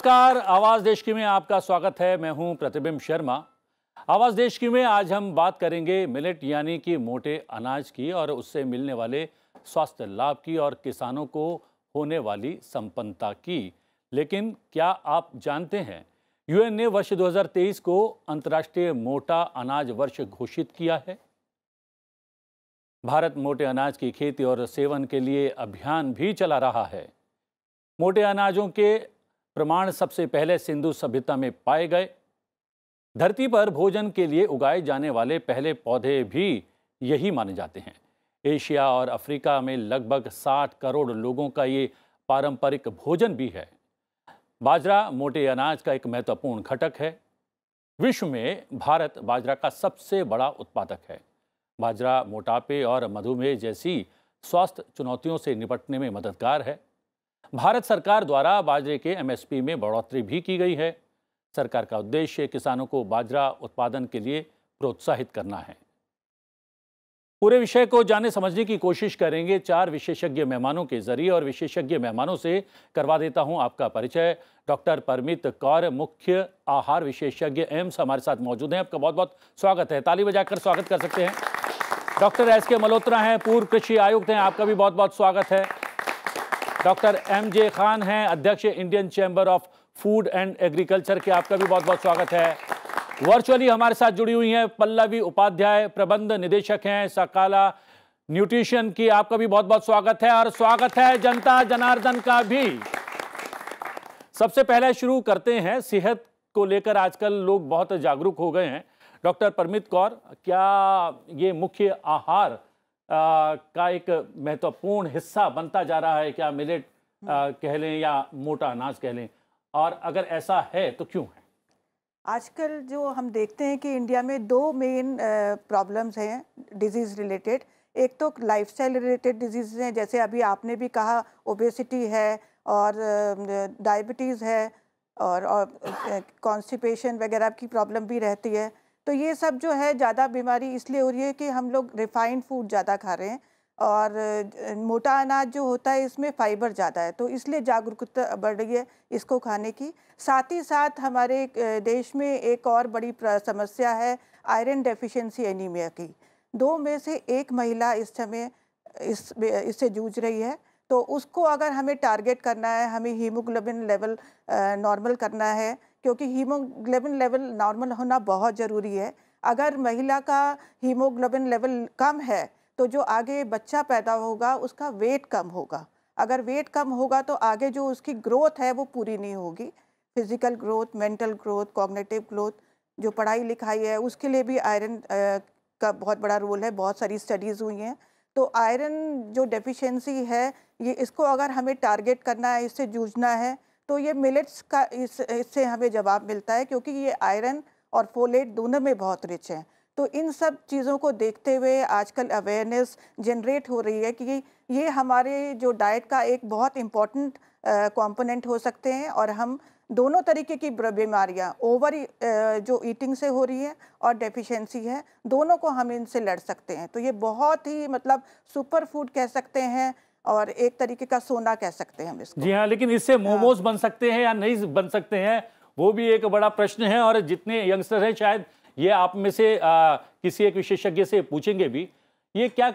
नमस्कार आवाज़ देश की में आपका स्वागत है मैं हूं प्रतिबिंब शर्मा आवाज़ देश की में आज हम बात करेंगे मिलेट यानी कि मोटे अनाज की और उससे मिलने वाले स्वास्थ्य लाभ की और किसानों को होने वाली संपन्नता की लेकिन क्या आप जानते हैं यूएन ने वर्ष 2023 को अंतर्राष्ट्रीय मोटा अनाज वर्ष घोषित किया है भारत मोटे अनाज की खेती और सेवन के लिए अभियान भी चला रहा है मोटे अनाजों के प्रमाण सबसे पहले सिंधु सभ्यता में पाए गए धरती पर भोजन के लिए उगाए जाने वाले पहले पौधे भी यही माने जाते हैं एशिया और अफ्रीका में लगभग 60 करोड़ लोगों का ये पारंपरिक भोजन भी है बाजरा मोटे अनाज का एक महत्वपूर्ण घटक है विश्व में भारत बाजरा का सबसे बड़ा उत्पादक है बाजरा मोटापे और मधुमेह जैसी स्वास्थ्य चुनौतियों से निपटने में मददगार है भारत सरकार द्वारा बाजरे के एमएसपी में बढ़ोतरी भी की गई है सरकार का उद्देश्य किसानों को बाजरा उत्पादन के लिए प्रोत्साहित करना है पूरे विषय को जाने समझने की कोशिश करेंगे चार विशेषज्ञ मेहमानों के जरिए और विशेषज्ञ मेहमानों से करवा देता हूं आपका परिचय डॉक्टर परमित कौर मुख्य आहार विशेषज्ञ एम्स हमारे साथ मौजूद हैं आपका बहुत बहुत स्वागत है ताली बजाकर स्वागत कर सकते हैं डॉक्टर एस के मल्होत्रा हैं पूर्व कृषि आयुक्त हैं आपका भी बहुत बहुत स्वागत है डॉक्टर एम जे खान हैं अध्यक्ष Indian Chamber of Food and Agriculture के आपका भी बहुत बहुत स्वागत है वर्चुअली हमारे साथ जुड़ी हुई हैं पल्लवी उपाध्याय प्रबंध निदेशक हैं सकाला न्यूट्रिशन की आपका भी बहुत बहुत स्वागत है और स्वागत है जनता जनार्दन का भी सबसे पहले शुरू करते हैं सेहत को लेकर आजकल लोग बहुत जागरूक हो गए हैं डॉक्टर परमित कौर क्या ये मुख्य आहार का एक महत्वपूर्ण हिस्सा बनता जा रहा है क्या मिलेट कह लें या मोटा अनाज कह लें और अगर ऐसा है तो क्यों है आजकल जो हम देखते हैं कि इंडिया में दो मेन प्रॉब्लम्स हैं डिजीज़ रिलेटेड एक तो लाइफस्टाइल रिलेटेड डिजीज़ हैं जैसे अभी आपने भी कहा ओबेसिटी है और डायबिटीज़ है और, और कॉन्स्टिपेशन वगैरह की प्रॉब्लम भी रहती है तो ये सब जो है ज़्यादा बीमारी इसलिए हो रही है कि हम लोग रिफाइंड फूड ज़्यादा खा रहे हैं और मोटा अनाज जो होता है इसमें फाइबर ज़्यादा है तो इसलिए जागरूकता बढ़ रही है इसको खाने की साथ ही साथ हमारे देश में एक और बड़ी समस्या है आयरन डेफिशिएंसी एनीमिया की दो में से एक महिला इस समय इस इससे जूझ रही है तो उसको अगर हमें टारगेट करना है हमें हीमोग्लोबिन लेवल नॉर्मल करना है क्योंकि हीमोग्लोबिन लेवल नॉर्मल होना बहुत ज़रूरी है अगर महिला का हीमोग्लोबिन लेवल कम है तो जो आगे बच्चा पैदा होगा उसका वेट कम होगा अगर वेट कम होगा तो आगे जो उसकी ग्रोथ है वो पूरी नहीं होगी physical growth mental growth cognitive growth जो पढ़ाई लिखाई है उसके लिए भी आयरन का बहुत बड़ा रोल है बहुत सारी स्टडीज़ हुई हैं तो आयरन जो डेफिशिएंसी है ये इसको अगर हमें टारगेट करना है इससे जूझना है तो ये मिलेट्स का इस इससे हमें जवाब मिलता है क्योंकि ये आयरन और फोलेट दोनों में बहुत रिच हैं तो इन सब चीज़ों को देखते हुए आजकल अवेयरनेस जनरेट हो रही है कि ये हमारे जो डाइट का एक बहुत इम्पॉर्टेंट कॉम्पोनेंट हो सकते हैं और हम दोनों तरीके की बीमारियाँ ओवर जो ईटिंग से हो रही है और डेफिशिएंसी है दोनों को हम इनसे लड़ सकते हैं तो ये बहुत ही मतलब सुपर फूड कह सकते हैं और एक तरीके का सोना कह सकते हैं हम इसको जी हाँ लेकिन इससे हाँ। मोमोज हाँ। बन सकते हैं या नहीं बन सकते हैं वो भी एक बड़ा प्रश्न है और जितने यंगस्टर हैं शायद ये आप में से आ, किसी एक विशेषज्ञ से पूछेंगे भी ये क्या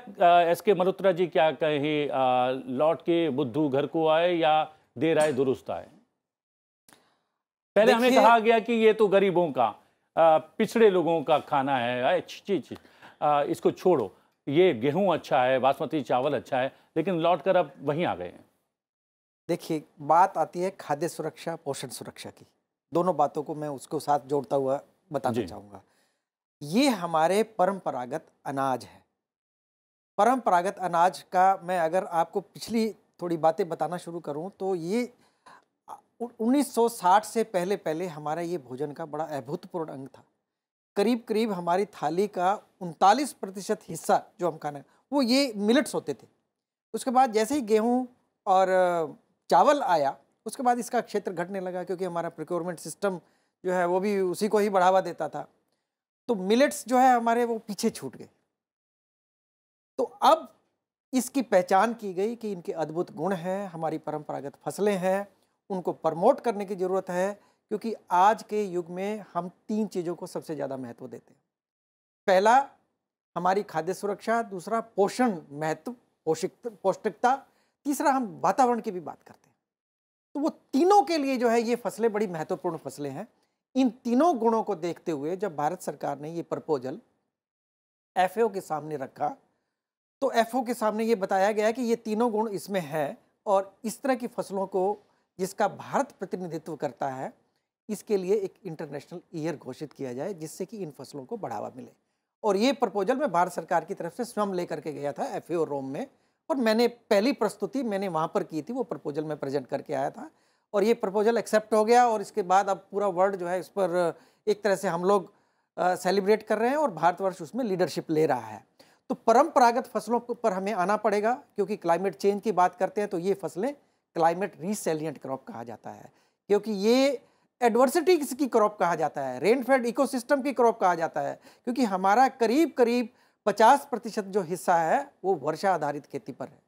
एस के मल्होत्रा जी क्या कहें लौट के बुद्धू घर को आए या देर आए दुरुस्त आए पहले हमें कहा गया कि ये तो गरीबों का पिछड़े लोगों का खाना है अच्छी चीज इसको छोड़ो ये गेहूं अच्छा है बासमती चावल अच्छा है लेकिन लौट कर अब वहीं आ गए हैं देखिए बात आती है खाद्य सुरक्षा पोषण सुरक्षा की दोनों बातों को मैं उसको साथ जोड़ता हुआ बताना चाहूँगा ये हमारे परंपरागत अनाज है परंपरागत अनाज का मैं अगर आपको पिछली थोड़ी बातें बताना शुरू करूँ तो ये 1960 से पहले पहले हमारा ये भोजन का बड़ा अभूतपूर्ण अंग था करीब करीब हमारी थाली का उनतालीस प्रतिशत हिस्सा जो हम खाना वो ये मिलट्स होते थे उसके बाद जैसे ही गेहूँ और चावल आया उसके बाद इसका क्षेत्र घटने लगा क्योंकि हमारा प्रिक्योरमेंट सिस्टम जो है वो भी उसी को ही बढ़ावा देता था तो मिलेट्स जो है हमारे वो पीछे छूट गए तो अब इसकी पहचान की गई कि इनके अद्भुत गुण हैं हमारी परंपरागत फसलें हैं उनको प्रमोट करने की ज़रूरत है क्योंकि आज के युग में हम तीन चीज़ों को सबसे ज़्यादा महत्व देते हैं पहला हमारी खाद्य सुरक्षा दूसरा पोषण महत्व पोषिक पौष्टिकता तीसरा हम वातावरण की भी बात करते हैं तो वो तीनों के लिए जो है ये फसलें बड़ी महत्वपूर्ण फसलें हैं इन तीनों गुणों को देखते हुए जब भारत सरकार ने ये प्रपोजल एफ के सामने रखा तो एफ के सामने ये बताया गया कि ये तीनों गुण इसमें है और इस तरह की फसलों को जिसका भारत प्रतिनिधित्व करता है इसके लिए एक इंटरनेशनल ईयर घोषित किया जाए जिससे कि इन फसलों को बढ़ावा मिले और ये प्रपोजल मैं भारत सरकार की तरफ से स्वयं लेकर के गया था एफ रोम में और मैंने पहली प्रस्तुति मैंने वहाँ पर की थी वो प्रपोजल मैं प्रेजेंट करके आया था और ये प्रपोजल एक्सेप्ट हो गया और इसके बाद अब पूरा वर्ल्ड जो है इस पर एक तरह से हम लोग सेलिब्रेट कर रहे हैं और भारतवर्ष उसमें लीडरशिप ले रहा है तो परंपरागत फसलों पर हमें आना पड़ेगा क्योंकि क्लाइमेट चेंज की बात करते हैं तो ये फसलें क्लाइमेट रिसेलियंट क्रॉप कहा जाता है क्योंकि ये एडवर्सिटीज की क्रॉप कहा जाता है रेनफेड इकोसिस्टम की क्रॉप कहा जाता है क्योंकि हमारा करीब करीब 50 प्रतिशत जो हिस्सा है वो वर्षा आधारित खेती पर है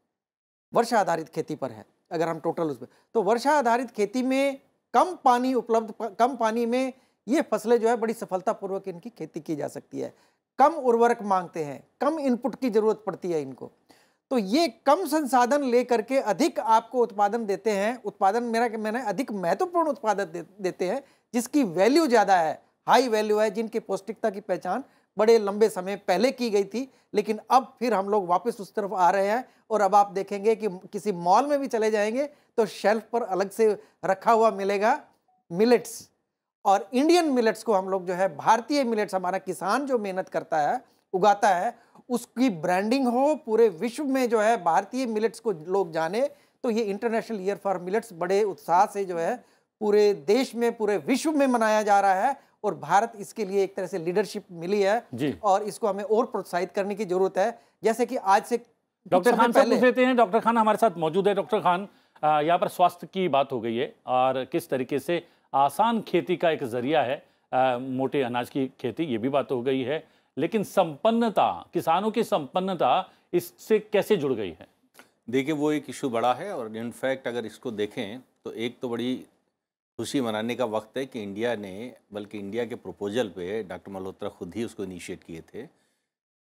वर्षा आधारित खेती पर है अगर हम टोटल उसमें तो वर्षा आधारित खेती में कम पानी उपलब्ध कम पानी में ये फसलें जो है बड़ी सफलतापूर्वक इनकी खेती की जा सकती है कम उर्वरक मांगते हैं कम इनपुट की ज़रूरत पड़ती है इनको तो ये कम संसाधन लेकर के अधिक आपको उत्पादन देते हैं उत्पादन मेरा मैंने अधिक महत्वपूर्ण उत्पादन दे, देते हैं जिसकी वैल्यू ज़्यादा है हाई वैल्यू है जिनकी पौष्टिकता की पहचान बड़े लंबे समय पहले की गई थी लेकिन अब फिर हम लोग वापस उस तरफ आ रहे हैं और अब आप देखेंगे कि किसी मॉल में भी चले जाएंगे तो शेल्फ पर अलग से रखा हुआ मिलेगा मिलेट्स और इंडियन मिलेट्स को हम लोग जो है भारतीय मिलेट्स हमारा किसान जो मेहनत करता है उगाता है उसकी ब्रांडिंग हो पूरे विश्व में जो है भारतीय मिलेट्स को लोग जाने तो ये इंटरनेशनल ईयर फॉर मिलेट्स बड़े उत्साह से जो है पूरे देश में पूरे विश्व में मनाया जा रहा है और भारत इसके लिए एक तरह से लीडरशिप मिली है और इसको हमें और प्रोत्साहित करने की जरूरत है जैसे कि आज से डॉक्टर खान से पूछ लेते हैं डॉक्टर खान हमारे साथ मौजूद है डॉक्टर खान यहाँ पर स्वास्थ्य की बात हो गई है और किस तरीके से आसान खेती का एक जरिया है आ, मोटे अनाज की खेती ये भी बात हो गई है लेकिन संपन्नता किसानों की संपन्नता इससे कैसे जुड़ गई है देखिए वो एक इशू बड़ा है और इनफैक्ट अगर इसको देखें तो एक तो बड़ी खुशी मनाने का वक्त है कि इंडिया ने बल्कि इंडिया के प्रपोजल पे डॉक्टर मल्होत्रा खुद ही उसको इनिशिएट किए थे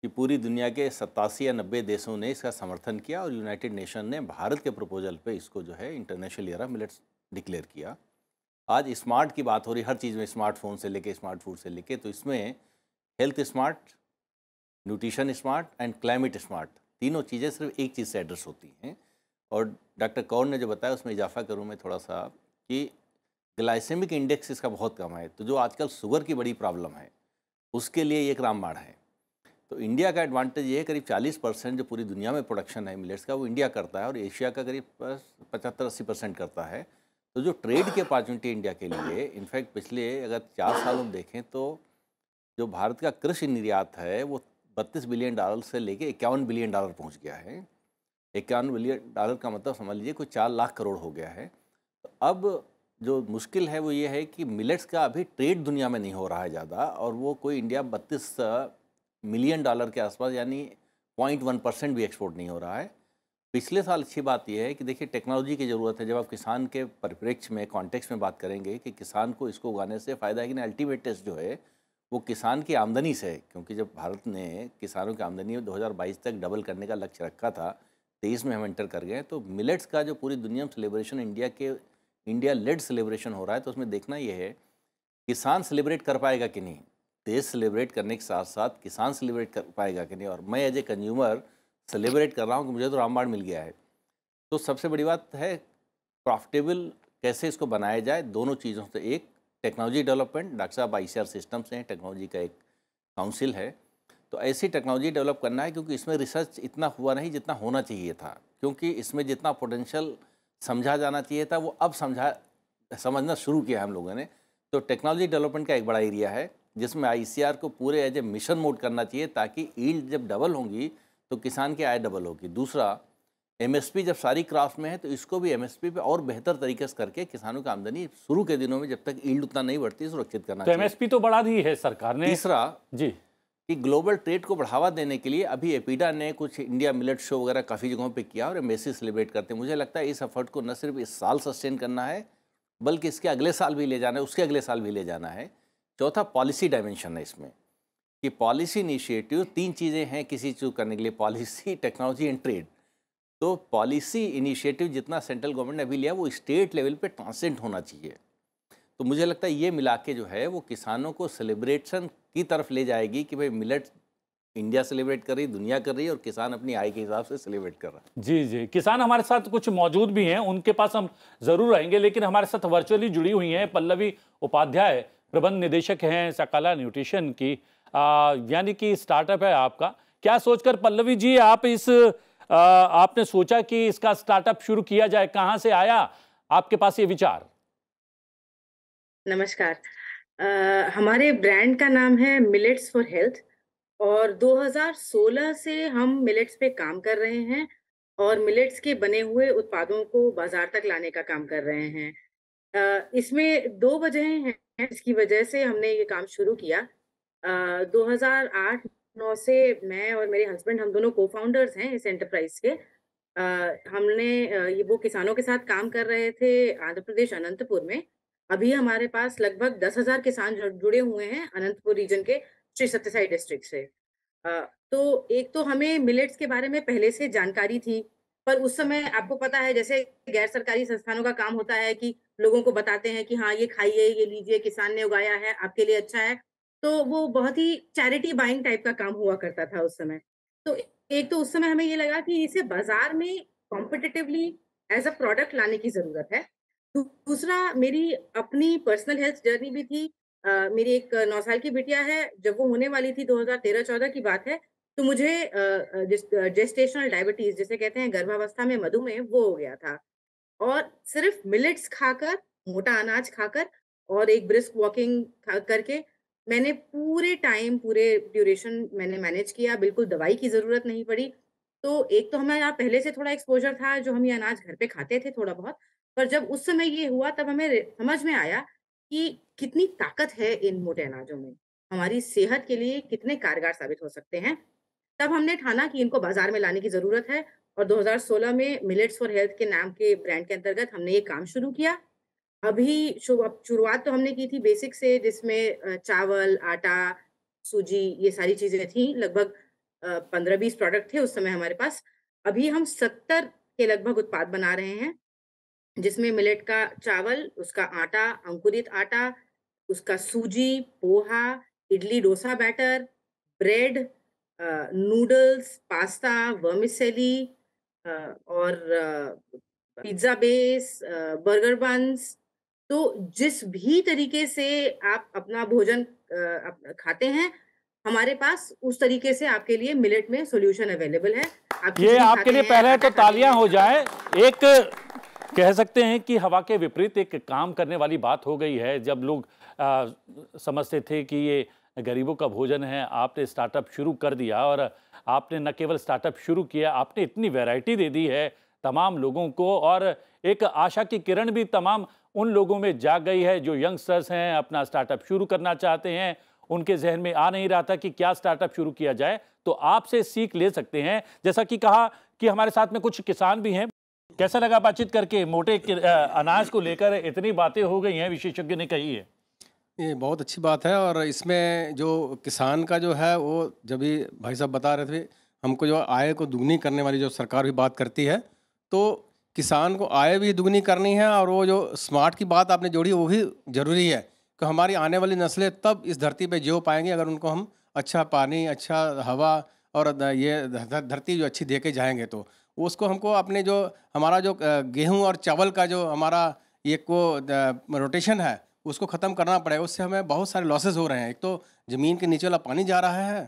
कि पूरी दुनिया के सतासी या नब्बे देशों ने इसका समर्थन किया और यूनाइटेड नेशन ने भारत के प्रपोजल पे इसको जो है इंटरनेशनल ईयर मिलेट्स डिक्लेयर किया आज स्मार्ट की बात हो रही हर चीज़ में स्मार्टफोन से लेके स्मार्ट फूड से लेके तो इसमें health smart nutrition smart and climate smart तीनों चीज़ें सिर्फ एक चीज़ से एड्रेस होती हैं और डॉक्टर कौर ने जो बताया उसमें इजाफा करूँ मैं थोड़ा सा कि ग्लाइसेमिक इंडेक्स इसका बहुत कम है तो जो आजकल शुगर की बड़ी प्रॉब्लम है उसके लिए एक रामबाण है तो इंडिया का एडवांटेज ये है करीब 40 परसेंट जो पूरी दुनिया में प्रोडक्शन है मिलेट्स का वो इंडिया करता है और एशिया का करीब पचहत्तर अस्सी परसेंट करता है तो जो ट्रेड की अपॉर्चुनिटी इंडिया के लिए इनफैक्ट पिछले अगर चार साल हम देखें तो जो भारत का कृषि निर्यात है वो बत्तीस बिलियन डॉलर से लेके इक्यावन बिलियन डॉलर पहुंच गया है इक्यावन बिलियन डॉलर का मतलब समझ लीजिए कोई चार लाख करोड़ हो गया है तो अब जो मुश्किल है वो ये है कि मिलेट्स का अभी ट्रेड दुनिया में नहीं हो रहा है ज़्यादा और वो कोई इंडिया बत्तीस मिलियन डॉलर के आसपास यानी पॉइंट वन परसेंट भी एक्सपोर्ट नहीं हो रहा है पिछले साल अच्छी बात यह है कि देखिए टेक्नोलॉजी की ज़रूरत है जब आप किसान के परिप्रेक्ष्य में कॉन्टेक्स्ट में बात करेंगे कि किसान को इसको उगाने से फ़ायदा है कि नहीं अल्टीमेट टेस्ट जो है वो किसान की आमदनी से क्योंकि जब भारत ने किसानों की आमदनी दो बाईस तक डबल करने का लक्ष्य रखा था तेईस में हम एंटर कर गए तो मिलेट्स का जो पूरी दुनिया में सेलिब्रेशन इंडिया के इंडिया लेड सेलिब्रेशन हो रहा है तो उसमें देखना यह है किसान सेलिब्रेट कर पाएगा कि नहीं देश सेलिब्रेट करने के साथ साथ किसान सेलिब्रेट कर पाएगा कि नहीं और मैं एज ए कंज्यूमर सेलिब्रेट कर रहा हूँ कि मुझे तो रामबाण मिल गया है तो सबसे बड़ी बात है प्रॉफिटेबल कैसे इसको बनाया जाए दोनों चीज़ों से एक टेक्नोलॉजी डेवलपमेंट डॉक्टर साहब आई सिस्टम्स हैं टेक्नोलॉजी का एक काउंसिल है तो ऐसी टेक्नोलॉजी डेवलप करना है क्योंकि इसमें रिसर्च इतना हुआ नहीं जितना होना चाहिए था क्योंकि इसमें जितना पोटेंशियल समझा जाना चाहिए था वो अब समझा समझना शुरू किया हम लोगों ने तो टेक्नोलॉजी डेवलपमेंट का एक बड़ा एरिया है जिसमें आई को पूरे एज ए मिशन मोड करना चाहिए ताकि ईल्ड जब डबल होंगी तो किसान की आय डबल होगी दूसरा एमएसपी जब सारी क्राफ्ट में है तो इसको भी एमएसपी पे और बेहतर तरीके से करके किसानों की आमदनी शुरू के दिनों में जब तक ईल्ड उतना नहीं बढ़ती सुरक्षित करना तो एमएसपी तो बढ़ा दी है सरकार ने तीसरा जी कि ग्लोबल ट्रेड को बढ़ावा देने के लिए अभी एपीडा ने कुछ इंडिया मिलेट शो वगैरह काफ़ी जगहों पर किया और एमएससी सेलिब्रेट करते हैं मुझे लगता है इस एफर्ट को न सिर्फ इस साल सस्टेन करना है बल्कि इसके अगले साल भी ले जाना है उसके अगले साल भी ले जाना है चौथा पॉलिसी डायमेंशन है इसमें कि पॉलिसी इनिशिएटिव तीन चीज़ें हैं किसी चीज़ करने के लिए पॉलिसी टेक्नोलॉजी एंड ट्रेड तो पॉलिसी इनिशिएटिव जितना सेंट्रल गवर्नमेंट ने अभी लिया वो स्टेट लेवल पे ट्रांसेंट होना चाहिए तो मुझे लगता है ये मिला के जो है वो किसानों को सेलिब्रेशन की तरफ ले जाएगी कि भाई मिलट इंडिया सेलिब्रेट कर रही दुनिया कर रही है और किसान अपनी आय के हिसाब से सेलिब्रेट कर रहा है जी जी किसान हमारे साथ कुछ मौजूद भी हैं उनके पास हम जरूर आएंगे लेकिन हमारे साथ वर्चुअली जुड़ी हुई हैं पल्लवी उपाध्याय प्रबंध निदेशक हैं सकाला न्यूट्रिशन की यानी कि स्टार्टअप है आपका क्या सोचकर पल्लवी जी आप इस आपने सोचा कि इसका स्टार्टअप शुरू किया जाए कहाँ से आया आपके पास ये विचार नमस्कार आ, हमारे ब्रांड का नाम है मिलेट्स फॉर हेल्थ और 2016 से हम मिलेट्स पे काम कर रहे हैं और मिलेट्स के बने हुए उत्पादों को बाजार तक लाने का काम कर रहे हैं आ, इसमें दो वजहें हैं इसकी वजह से हमने ये काम शुरू किया आ, आठ नौ से मैं और मेरे हस्बैंड हम दोनों को फाउंडर्स हैं इस एंटरप्राइज के आ, हमने ये वो किसानों के साथ काम कर रहे थे आंध्र प्रदेश अनंतपुर में अभी हमारे पास लगभग दस हजार किसान जुड़े हुए हैं अनंतपुर रीजन के श्री सत्यसाई डिस्ट्रिक्ट से आ, तो एक तो हमें मिलेट्स के बारे में पहले से जानकारी थी पर उस समय आपको पता है जैसे गैर सरकारी संस्थानों का काम होता है कि लोगों को बताते हैं कि हाँ ये खाइए ये लीजिए किसान ने उगाया है आपके लिए अच्छा है तो वो बहुत ही चैरिटी बाइंग टाइप का काम हुआ करता था उस समय तो एक तो उस समय हमें ये लगा कि इसे बाजार में कॉम्पिटेटिवली एज अ प्रोडक्ट लाने की जरूरत है दूसरा मेरी अपनी पर्सनल हेल्थ जर्नी भी थी Uh, मेरी एक नौ साल की बिटिया है जब वो होने वाली थी 2013-14 की बात है तो मुझे uh, जेस्टेशनल डायबिटीज जिसे कहते हैं गर्भावस्था में मधुमेह वो हो गया था और सिर्फ मिलेट्स खाकर मोटा अनाज खाकर और एक ब्रिस्क वॉकिंग करके मैंने पूरे टाइम पूरे ड्यूरेशन मैंने मैनेज किया बिल्कुल दवाई की जरूरत नहीं पड़ी तो एक तो हमें पहले से थोड़ा एक्सपोजर था जो हम ये अनाज घर पे खाते थे थोड़ा बहुत पर जब उस समय ये हुआ तब हमें समझ में आया कि कितनी ताकत है इन मोटे अनाजों में हमारी सेहत के लिए कितने कारगर साबित हो सकते हैं तब हमने ठाना कि इनको बाजार में लाने की जरूरत है और 2016 में मिलेट्स फॉर हेल्थ के नाम के ब्रांड के अंतर्गत हमने ये काम शुरू किया अभी शुरुआत तो हमने की थी बेसिक से जिसमें चावल आटा सूजी ये सारी चीजें थी लगभग पंद्रह बीस प्रोडक्ट थे उस समय हमारे पास अभी हम सत्तर के लगभग उत्पाद बना रहे हैं जिसमें मिलेट का चावल उसका आटा अंकुरित आटा उसका सूजी poha idli dosa batter bread noodles pasta vermicelli और पिज्जा बेस बर्गर बंस तो जिस भी तरीके से आप अपना भोजन खाते हैं हमारे पास उस तरीके से आपके लिए मिलेट में सॉल्यूशन अवेलेबल है आप ये आपके लिए पहले तो तालियां हो जाए एक कह सकते हैं कि हवा के विपरीत एक काम करने वाली बात हो गई है जब लोग आ, समझते थे कि ये गरीबों का भोजन है आपने स्टार्टअप शुरू कर दिया और आपने न केवल स्टार्टअप शुरू किया आपने इतनी वैरायटी दे दी है तमाम लोगों को और एक आशा की किरण भी तमाम उन लोगों में जाग गई है जो यंगस्टर्स हैं अपना स्टार्टअप शुरू करना चाहते हैं उनके जहन में आ नहीं रहा था कि क्या स्टार्टअप शुरू किया जाए तो आपसे सीख ले सकते हैं जैसा कि कहा कि हमारे साथ में कुछ किसान भी हैं कैसा लगा बातचीत करके मोटे अनाज को लेकर इतनी बातें हो गई हैं विशेषज्ञ ने कही है ये बहुत अच्छी बात है और इसमें जो किसान का जो है वो जब भी भाई साहब बता रहे थे हमको जो आय को दुगनी करने वाली जो सरकार भी बात करती है तो किसान को आय भी दुगनी करनी है और वो जो स्मार्ट की बात आपने जोड़ी वो भी ज़रूरी है कि हमारी आने वाली नस्लें तब इस धरती पे जो पाएंगे अगर उनको हम अच्छा पानी अच्छा हवा और ये धरती जो अच्छी दे के जाएंगे तो उसको हमको अपने जो हमारा जो गेहूँ और चावल का जो हमारा ये को रोटेशन है उसको ख़त्म करना पड़ेगा उससे हमें बहुत सारे लॉसेज हो रहे हैं एक तो ज़मीन के नीचे वाला पानी जा रहा है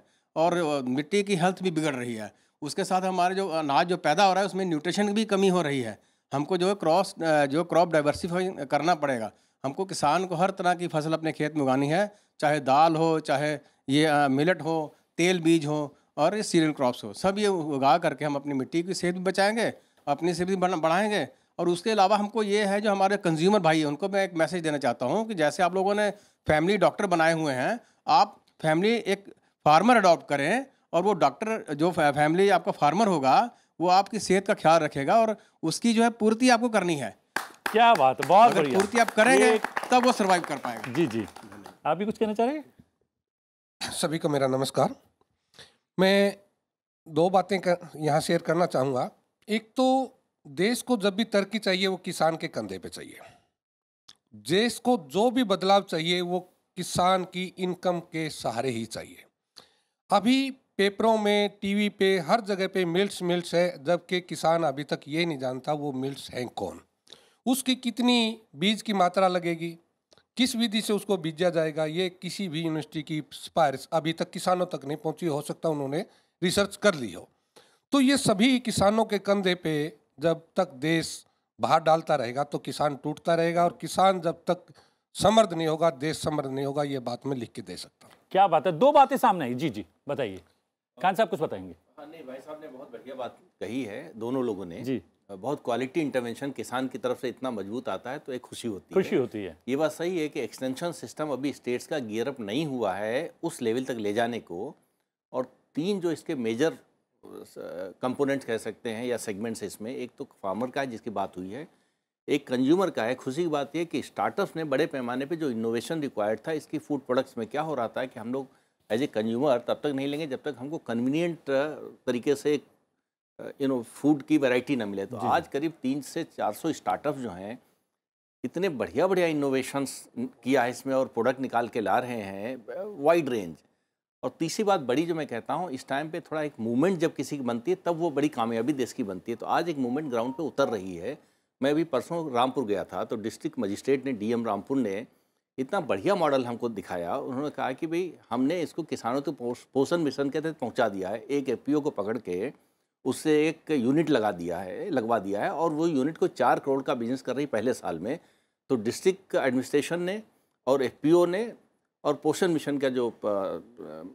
और मिट्टी की हेल्थ भी बिगड़ रही है उसके साथ हमारे जो अनाज जो पैदा हो रहा है उसमें न्यूट्रिशन की भी कमी हो रही है हमको जो है क्रॉस जो क्रॉप डाइवर्सिफाई करना पड़ेगा हमको किसान को हर तरह की फसल अपने खेत में उगानी है चाहे दाल हो चाहे ये मिलट हो तेल बीज हो और ये सीरियल क्रॉप्स हो सब ये उगा करके हम अपनी मिट्टी की सेहत भी बचाएंगे अपनी सेहत भी बढ़ाएंगे और उसके अलावा हमको ये है जो हमारे कंज्यूमर भाई हैं उनको मैं एक मैसेज देना चाहता हूँ कि जैसे आप लोगों ने फैमिली डॉक्टर बनाए हुए हैं आप फैमिली एक फार्मर अडॉप्ट करें और वो डॉक्टर जो फैमिली आपका फार्मर होगा वो आपकी सेहत का ख्याल रखेगा और उसकी जो है पूर्ति आपको करनी है क्या बात बहुत बढ़िया पूर्ति आप करेंगे तब वो सर्वाइव कर पाएंगे जी जी आप भी कुछ कहना चाह रहे सभी को मेरा नमस्कार मैं दो बातें कर, यहाँ शेयर करना चाहूँगा एक तो देश को जब भी तरक्की चाहिए वो किसान के कंधे पे चाहिए देश को जो भी बदलाव चाहिए वो किसान की इनकम के सहारे ही चाहिए अभी पेपरों में टीवी पे हर जगह पे मिल्स मिल्स है जबकि किसान अभी तक ये नहीं जानता वो मिल्स हैं कौन उसकी कितनी बीज की मात्रा लगेगी किस विधि से उसको बीजा जाएगा ये किसी भी यूनिवर्सिटी की सिफारिश अभी तक किसानों तक नहीं पहुंची हो सकता उन्होंने रिसर्च कर ली हो तो ये सभी किसानों के कंधे पे जब तक देश बाहर डालता रहेगा तो किसान टूटता रहेगा और किसान जब तक समर्थ नहीं होगा देश समर्थ नहीं होगा ये बात मैं लिख के दे सकता हूँ क्या बात है दो बातें सामने आई जी जी बताइए खान साहब कुछ बताएंगे हाँ नहीं भाई साहब ने बहुत बढ़िया बात कही है दोनों लोगों ने जी बहुत क्वालिटी इंटरवेंशन किसान की तरफ से इतना मजबूत आता है तो एक खुशी होती खुशी है खुशी होती है ये बात सही है कि एक्सटेंशन सिस्टम अभी स्टेट्स का गियरअप नहीं हुआ है उस लेवल तक ले जाने को और तीन जो इसके मेजर कंपोनेंट्स कह सकते हैं या सेगमेंट्स इसमें एक तो फार्मर का है जिसकी बात हुई है एक कंज्यूमर का है खुशी की बात यह कि स्टार्टअप्स ने बड़े पैमाने पर जो इनोवेशन रिक्वायर्ड था इसकी फूड प्रोडक्ट्स में क्या हो रहा था कि हम लोग एज ए कंज्यूमर तब तक नहीं लेंगे जब तक हमको कन्वीनियंट uh, तरीके से यू नो फूड की वैरायटी ना मिले तो आज करीब तीन से चार सौ स्टार्टअप जो हैं इतने बढ़िया बढ़िया इनोवेशंस किया है इसमें और प्रोडक्ट निकाल के ला रहे हैं वाइड uh, रेंज और तीसरी बात बड़ी जो मैं कहता हूँ इस टाइम पे थोड़ा एक मूवमेंट जब किसी की बनती है तब वो बड़ी कामयाबी देश की बनती है तो आज एक मूवमेंट ग्राउंड पे उतर रही है मैं अभी परसों रामपुर गया था तो डिस्ट्रिक्ट मजिस्ट्रेट ने डीएम रामपुर ने इतना बढ़िया मॉडल हमको दिखाया उन्होंने कहा कि भाई हमने इसको किसानों के पोषण मिशन के तहत पहुंचा दिया है एक एफ को पकड़ के उससे एक यूनिट लगा दिया है लगवा दिया है और वो यूनिट को चार करोड़ का बिजनेस कर रही पहले साल में तो डिस्ट्रिक्ट एडमिनिस्ट्रेशन ने और एफ ने और पोषण मिशन का जो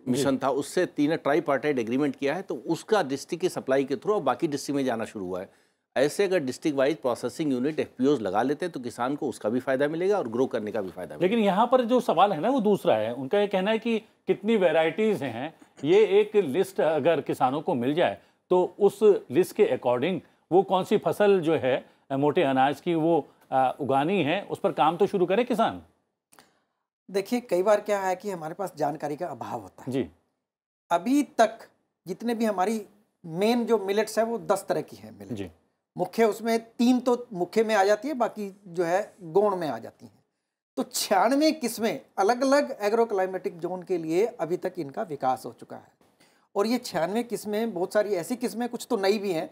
मिशन था उससे तीन ट्राई पार्टाइड एग्रीमेंट किया है तो उसका डिस्ट्रिक्ट की सप्लाई के थ्रू और बाकी डिस्ट्रिक्ट में जाना शुरू हुआ है ऐसे अगर डिस्ट्रिक्ट वाइज प्रोसेसिंग यूनिट एफ लगा लेते हैं तो किसान को उसका भी फायदा मिलेगा और ग्रो करने का भी फायदा लेकिन यहाँ पर जो सवाल है ना वो दूसरा है उनका ये कहना है कि कितनी वेराइटीज़ हैं ये एक लिस्ट अगर किसानों को मिल जाए तो उस लिस्ट के अकॉर्डिंग वो कौन सी फसल जो है मोटे अनाज की वो उगानी है उस पर काम तो शुरू करें किसान देखिए कई बार क्या है कि हमारे पास जानकारी का अभाव होता है जी अभी तक जितने भी हमारी मेन जो मिलेट्स है वो दस तरह की है मिलेट जी मुख्य उसमें तीन तो मुख्य में आ जाती है बाकी जो है गौण में आ जाती हैं तो छियानवे किस्में अलग अलग एग्रो क्लाइमेटिक जोन के लिए अभी तक इनका विकास हो चुका है और ये छियानवे किस्में बहुत सारी ऐसी किस्में कुछ तो नई भी हैं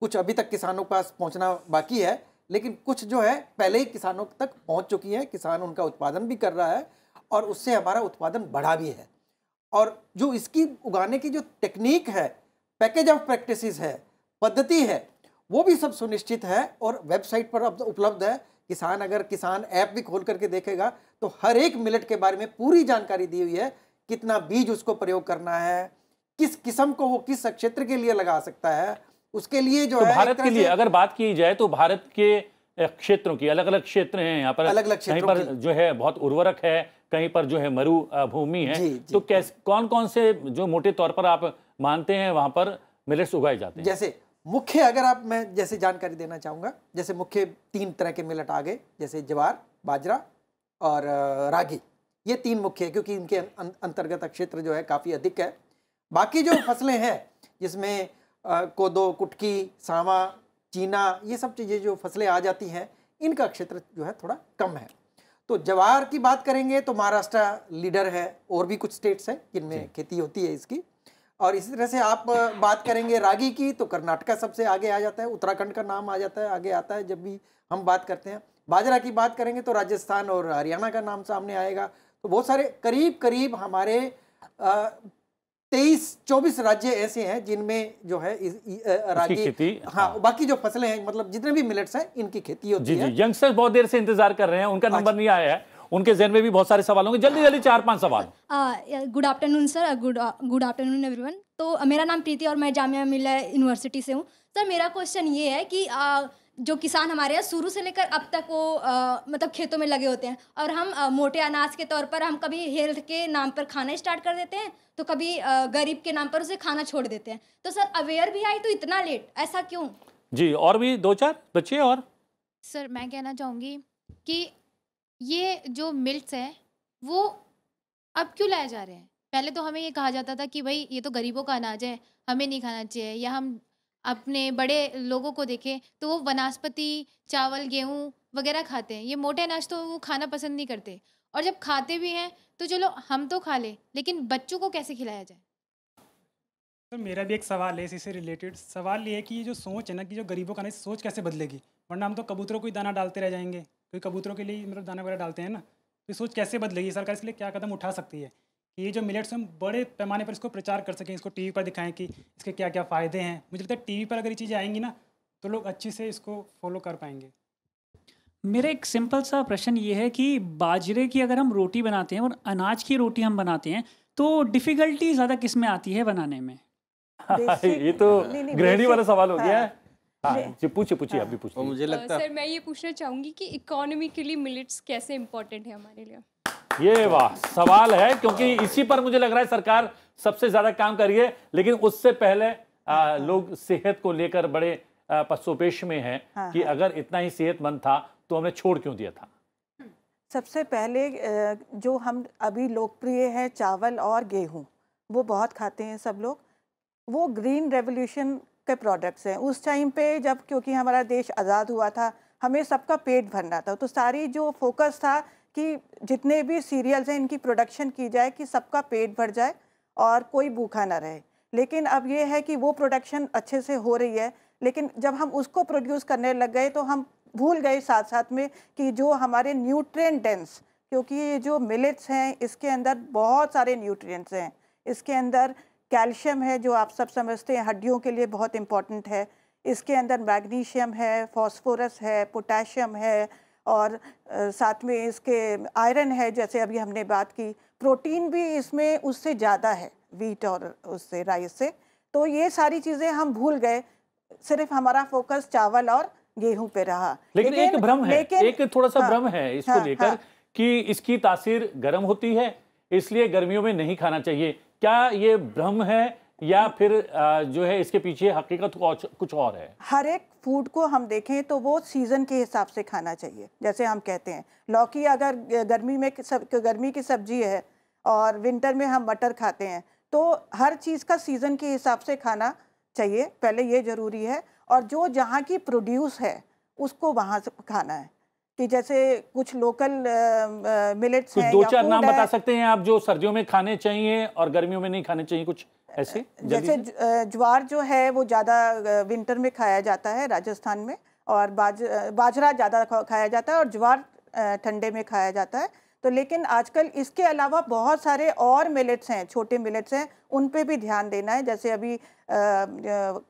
कुछ अभी तक किसानों के पास पहुंचना बाकी है लेकिन कुछ जो है पहले ही किसानों तक पहुंच चुकी हैं किसान उनका उत्पादन भी कर रहा है और उससे हमारा उत्पादन बढ़ा भी है और जो इसकी उगाने की जो टेक्निक है पैकेज ऑफ प्रैक्टिस है पद्धति है वो भी सब सुनिश्चित है और वेबसाइट पर अब उपलब्ध है किसान अगर किसान ऐप भी खोल करके देखेगा तो हर एक मिलट के बारे में पूरी जानकारी दी हुई है कितना बीज उसको प्रयोग करना है किस किस्म को वो किस क्षेत्र के लिए लगा सकता है उसके लिए जो तो है भारत के लिए अगर बात की जाए तो भारत के क्षेत्रों की अलग अलग क्षेत्र हैं यहाँ पर अलग अलग कहीं पर जो है बहुत उर्वरक है कहीं पर जो है मरु भूमि है जी, जी, तो कैसे कौन कौन से जो मोटे तौर पर आप मानते हैं वहां पर मिलेट्स उगाए जाते हैं जैसे मुख्य अगर आप मैं जैसे जानकारी देना चाहूँगा जैसे मुख्य तीन तरह के मिलट आ गए जैसे ज्वार बाजरा और रागी ये तीन मुख्य है क्योंकि इनके अं, अं, अंतर्गत क्षेत्र जो है काफ़ी अधिक है बाकी जो फसलें हैं जिसमें कोदो कुटकी सावा चीना ये सब चीज़ें जो फसलें आ जाती हैं इनका क्षेत्र जो है थोड़ा कम है तो जवार की बात करेंगे तो महाराष्ट्र लीडर है और भी कुछ स्टेट्स हैं जिनमें खेती होती है इसकी और इसी तरह से आप बात करेंगे रागी की तो कर्नाटका सबसे आगे आ जाता है उत्तराखंड का नाम आ जाता है आगे आता है जब भी हम बात करते हैं बाजरा की बात करेंगे तो राजस्थान और हरियाणा का नाम सामने आएगा तो बहुत सारे करीब करीब हमारे तेईस चौबीस राज्य ऐसे हैं जिनमें जो है इस, इ, रागी हाँ, हाँ बाकी जो फसलें हैं मतलब जितने भी मिलेट्स हैं इनकी खेती होती जी, है जी यंगस्टर्स बहुत देर से इंतजार कर रहे हैं उनका नंबर नहीं आया है उनके जहन में भी बहुत सारे सवाल होंगे जल्दी जल्दी चार पांच सवाल good afternoon sir good good afternoon everyone तो uh, मेरा नाम प्रीति और मैं जामिया मिल्ला यूनिवर्सिटी से हूँ सर मेरा क्वेश्चन ये है कि आ, जो किसान हमारे यहाँ शुरू से लेकर अब तक वो आ, मतलब खेतों में लगे होते हैं और हम आ, मोटे अनाज के तौर पर हम कभी हेल्थ के नाम पर खाना स्टार्ट कर देते हैं तो कभी आ, गरीब के नाम पर उसे खाना छोड़ देते हैं तो सर अवेयर भी आई तो इतना लेट ऐसा क्यों जी और भी दो चार बच्चे और सर मैं कहना चाहूँगी कि ये जो मिल्ट्स हैं वो अब क्यों लाए जा रहे हैं पहले तो हमें ये कहा जाता था कि भाई ये तो गरीबों का अनाज है हमें नहीं खाना चाहिए या हम अपने बड़े लोगों को देखें तो वो वनस्पति चावल गेहूँ वगैरह खाते हैं ये मोटे अनाज तो वो खाना पसंद नहीं करते और जब खाते भी हैं तो चलो हम तो खा ले लेकिन बच्चों को कैसे खिलाया जाए तो मेरा भी एक सवाल है इसी से रिलेटेड सवाल ये है कि ये जो सोच है ना कि जो गरीबों का ना सोच कैसे बदलेगी वरना हम तो कबूतरों को ही दाना डालते रह जाएंगे क्योंकि कबूतरों के लिए मतलब दाना वगैरह डालते हैं ना तो सोच कैसे बदलेगी सरकार इसके लिए क्या कदम उठा सकती है कि ये जो मिलेट्स हम बड़े पैमाने पर इसको प्रचार कर सकें इसको टी पर दिखाएं कि इसके क्या क्या फ़ायदे हैं मुझे लगता है टी पर अगर ये चीज़ें आएंगी ना तो लोग अच्छे से इसको फॉलो कर पाएंगे मेरा एक सिंपल सा प्रश्न ये है कि बाजरे की अगर हम रोटी बनाते हैं और अनाज की रोटी हम बनाते हैं तो डिफ़िकल्टी ज़्यादा किस में आती है बनाने में ये तो गृहिणी वाला सवाल हो गया है हाँ। हाँ, जी पूछिए पूछिए आप हाँ। भी पूछिए मुझे लगता है सर मैं ये पूछना चाहूंगी कि इकोनॉमी के लिए मिलेट्स कैसे इंपॉर्टेंट है हमारे लिए ये वाह सवाल है क्योंकि इसी पर मुझे लग रहा है सरकार सबसे ज्यादा काम कर रही है लेकिन उससे पहले आ, लोग सेहत को लेकर बड़े पशुपेश में हैं हाँ, कि हाँ। अगर इतना ही सेहतमंद था तो हमने छोड़ क्यों दिया था हम्म। सबसे पहले जो हम अभी लोकप्रिय है चावल और गेहूं वो बहुत खाते हैं सब लोग वो ग्रीन रेवोल्यूशन के प्रोडक्ट्स हैं उस टाइम पे जब क्योंकि हमारा देश आज़ाद हुआ था हमें सबका पेट भरना था तो सारी जो फोकस था कि जितने भी सीरियल्स हैं इनकी प्रोडक्शन की जाए कि सबका पेट भर जाए और कोई भूखा ना रहे लेकिन अब ये है कि वो प्रोडक्शन अच्छे से हो रही है लेकिन जब हम उसको प्रोड्यूस करने लग गए तो हम भूल गए साथ साथ में कि जो हमारे न्यूट्रिएंट डेंस क्योंकि ये जो मिलेट्स हैं इसके अंदर बहुत सारे न्यूट्रिएंट्स हैं इसके अंदर कैल्शियम है जो आप सब समझते हैं हड्डियों के लिए बहुत इम्पॉर्टेंट है इसके अंदर मैग्नीशियम है फॉस्फोरस है पोटेशियम है और साथ में इसके आयरन है जैसे अभी हमने बात की प्रोटीन भी इसमें उससे ज़्यादा है वीट और उससे राइस से तो ये सारी चीज़ें हम भूल गए सिर्फ हमारा फोकस चावल और गेहूं पे रहा लेकिन, लेकिन एक भ्रम है लेकिन, एक थोड़ा सा हाँ, भ्रम है इसको हाँ, लेकर हाँ, कि इसकी तासीर गर्म होती है इसलिए गर्मियों में नहीं खाना चाहिए क्या ये भ्रम है या फिर जो है इसके पीछे हकीकत कुछ और है हर एक फूड को हम देखें तो वो सीज़न के हिसाब से खाना चाहिए जैसे हम कहते हैं लौकी अगर गर्मी में गर्मी की सब्जी है और विंटर में हम मटर खाते हैं तो हर चीज़ का सीज़न के हिसाब से खाना चाहिए पहले ये ज़रूरी है और जो जहाँ की प्रोड्यूस है उसको वहाँ से खाना है कि जैसे कुछ लोकल मिलेट्स कुछ दो चार नाम बता सकते हैं आप जो सर्दियों में खाने चाहिए और गर्मियों में नहीं खाने चाहिए कुछ ऐसे जैसे ज्वार जो है वो ज़्यादा विंटर में खाया जाता है राजस्थान में और बाज बाजरा ज़्यादा खाया जाता है और ज्वार ठंडे में खाया जाता है तो लेकिन आजकल इसके अलावा बहुत सारे और मिलेट्स हैं छोटे मिलेट्स हैं उन पे भी ध्यान देना है जैसे अभी आ,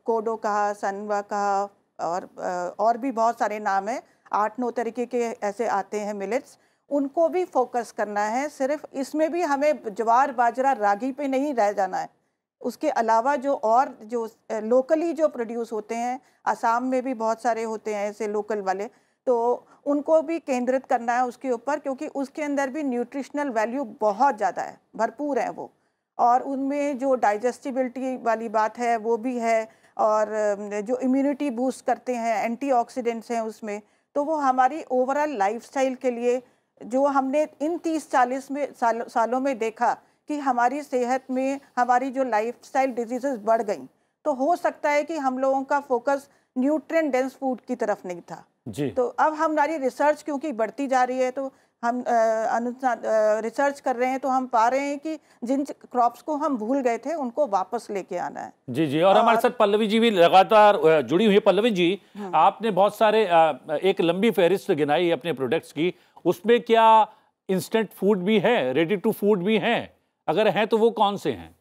कोडो कहा सनवा कहा और आ, और भी बहुत सारे नाम हैं आठ नौ तरीके के ऐसे आते हैं मिलेट्स उनको भी फोकस करना है सिर्फ इसमें भी हमें ज्वार बाजरा रागी पे नहीं रह जाना है उसके अलावा जो और जो लोकली जो प्रोड्यूस होते हैं असम में भी बहुत सारे होते हैं ऐसे लोकल वाले तो उनको भी केंद्रित करना है उसके ऊपर क्योंकि उसके अंदर भी न्यूट्रिशनल वैल्यू बहुत ज़्यादा है भरपूर है वो और उनमें जो डाइजेस्टिबिलिटी वाली बात है वो भी है और जो इम्यूनिटी बूस्ट करते हैं एंटीऑक्सीडेंट्स हैं उसमें तो वो हमारी ओवरऑल लाइफस्टाइल के लिए जो हमने इन तीस चालीस में साल, सालों में देखा कि हमारी सेहत में हमारी जो लाइफस्टाइल डिजीजेस बढ़ गई तो हो सकता है कि हम लोगों का फोकस न्यूट्रिएंट डेंस फूड की तरफ नहीं था जी तो अब हमारी रिसर्च क्योंकि बढ़ती जा रही है तो हम अनुसार रिसर्च कर रहे हैं तो हम पा रहे हैं कि जिन क्रॉप्स को हम भूल गए थे उनको वापस लेके आना है जी जी और, हमारे साथ पल्लवी जी भी लगातार जुड़ी हुई है पल्लवी जी हाँ। आपने बहुत सारे एक लंबी फहरिस्त गिनाई अपने प्रोडक्ट्स की उसमें क्या इंस्टेंट फूड भी है रेडी टू फूड भी हैं अगर हैं तो वो कौन से हैं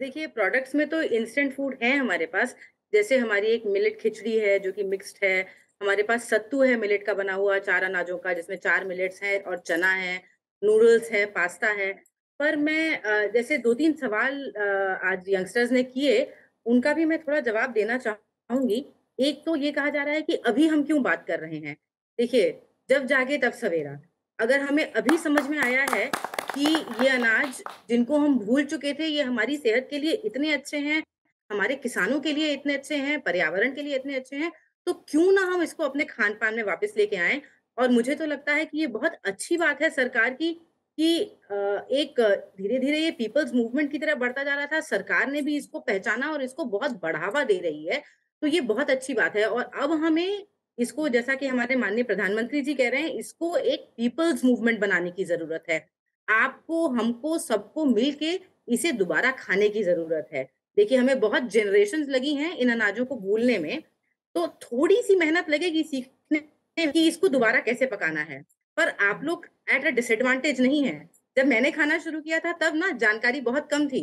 देखिए प्रोडक्ट्स में तो इंस्टेंट फूड है हमारे पास जैसे हमारी एक मिलेट खिचड़ी है जो कि मिक्स्ड है हमारे पास सत्तू है मिलेट का बना हुआ चार अनाजों का जिसमें चार मिलेट्स हैं और चना है नूडल्स है पास्ता है पर मैं जैसे दो तीन सवाल आज यंगस्टर्स ने किए उनका भी मैं थोड़ा जवाब देना चाहूंगी एक तो ये कहा जा रहा है कि अभी हम क्यों बात कर रहे हैं देखिए जब जागे तब सवेरा अगर हमें अभी समझ में आया है कि ये अनाज जिनको हम भूल चुके थे ये हमारी सेहत के लिए इतने अच्छे हैं हमारे किसानों के लिए इतने अच्छे हैं पर्यावरण के लिए इतने अच्छे हैं तो क्यों ना हम इसको अपने खान पान में वापस लेके आए और मुझे तो लगता है कि ये बहुत अच्छी बात है सरकार की कि एक धीरे धीरे ये पीपल्स मूवमेंट की तरह बढ़ता जा रहा था सरकार ने भी इसको पहचाना और इसको बहुत बढ़ावा दे रही है तो ये बहुत अच्छी बात है और अब हमें इसको जैसा कि हमारे माननीय प्रधानमंत्री जी कह रहे हैं इसको एक पीपल्स मूवमेंट बनाने की जरूरत है आपको हमको सबको मिलके इसे दोबारा खाने की जरूरत है देखिए हमें बहुत जनरेशन लगी हैं इन अनाजों को भूलने में तो थोड़ी सी मेहनत लगेगी सीखने कि इसको दोबारा कैसे पकाना है पर आप लोग एट अ डिसएडवांटेज नहीं है जब मैंने खाना शुरू किया था तब ना जानकारी बहुत कम थी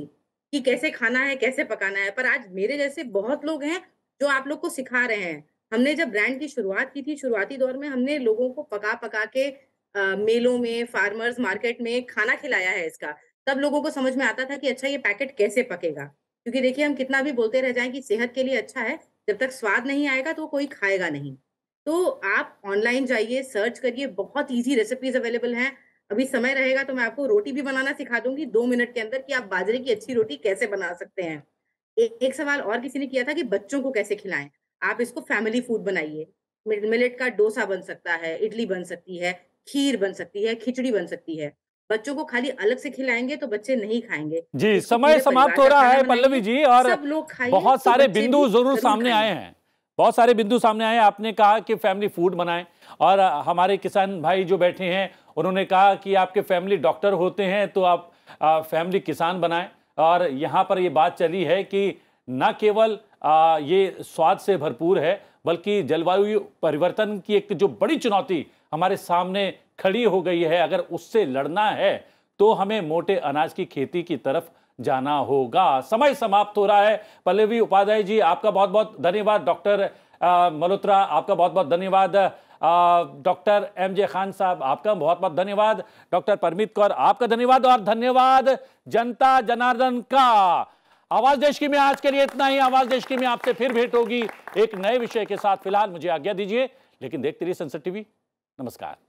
कि कैसे खाना है कैसे पकाना है पर आज मेरे जैसे बहुत लोग हैं जो आप लोग को सिखा रहे हैं हमने जब ब्रांड की शुरुआत की थी शुरुआती दौर में हमने लोगों को पका पका के आ, मेलों में फार्मर्स मार्केट में खाना खिलाया है इसका तब लोगों को समझ में आता था कि अच्छा ये पैकेट कैसे पकेगा क्योंकि देखिए हम कितना भी बोलते रह जाएं कि सेहत के लिए अच्छा है जब तक स्वाद नहीं आएगा तो कोई खाएगा नहीं तो आप ऑनलाइन जाइए सर्च करिए बहुत ईजी रेसिपीज अवेलेबल हैं अभी समय रहेगा तो मैं आपको रोटी भी बनाना सिखा दूंगी दो मिनट के अंदर कि आप बाजरे की अच्छी रोटी कैसे बना सकते हैं एक, एक सवाल और किसी ने किया था कि बच्चों को कैसे खिलाएं आप इसको फैमिली फूड बनाइए मिलेट का डोसा बन सकता है इडली बन सकती है खीर बन सकती है खिचड़ी बन सकती है बच्चों को खाली अलग से खिलाएंगे तो बच्चे नहीं खाएंगे जी समय समाप्त हो रहा है पल्लवी जी और बहुत तो सारे बिंदु जरूर सामने आए हैं बहुत सारे बिंदु सामने आए आपने कहा कि फैमिली फूड बनाएं और हमारे किसान भाई जो बैठे हैं उन्होंने कहा कि आपके फैमिली डॉक्टर होते हैं तो आप फैमिली किसान बनाएं और यहाँ पर ये बात चली है कि न केवल आ, ये स्वाद से भरपूर है बल्कि जलवायु परिवर्तन की एक जो बड़ी चुनौती हमारे सामने खड़ी हो गई है अगर उससे लड़ना है तो हमें मोटे अनाज की खेती की तरफ जाना होगा समय समाप्त हो रहा है पल्लवी उपाध्याय जी आपका बहुत बहुत धन्यवाद डॉक्टर मल्होत्रा आपका बहुत बहुत धन्यवाद डॉक्टर एम जे खान साहब आपका बहुत बहुत धन्यवाद डॉक्टर परमित कौर आपका धन्यवाद और धन्यवाद जनता जनार्दन का आवाज देश की में आज के लिए इतना ही आवाज देश की में आपसे फिर भेंट होगी एक नए विषय के साथ फिलहाल मुझे आज्ञा दीजिए लेकिन देखते रहिए संसद टीवी नमस्कार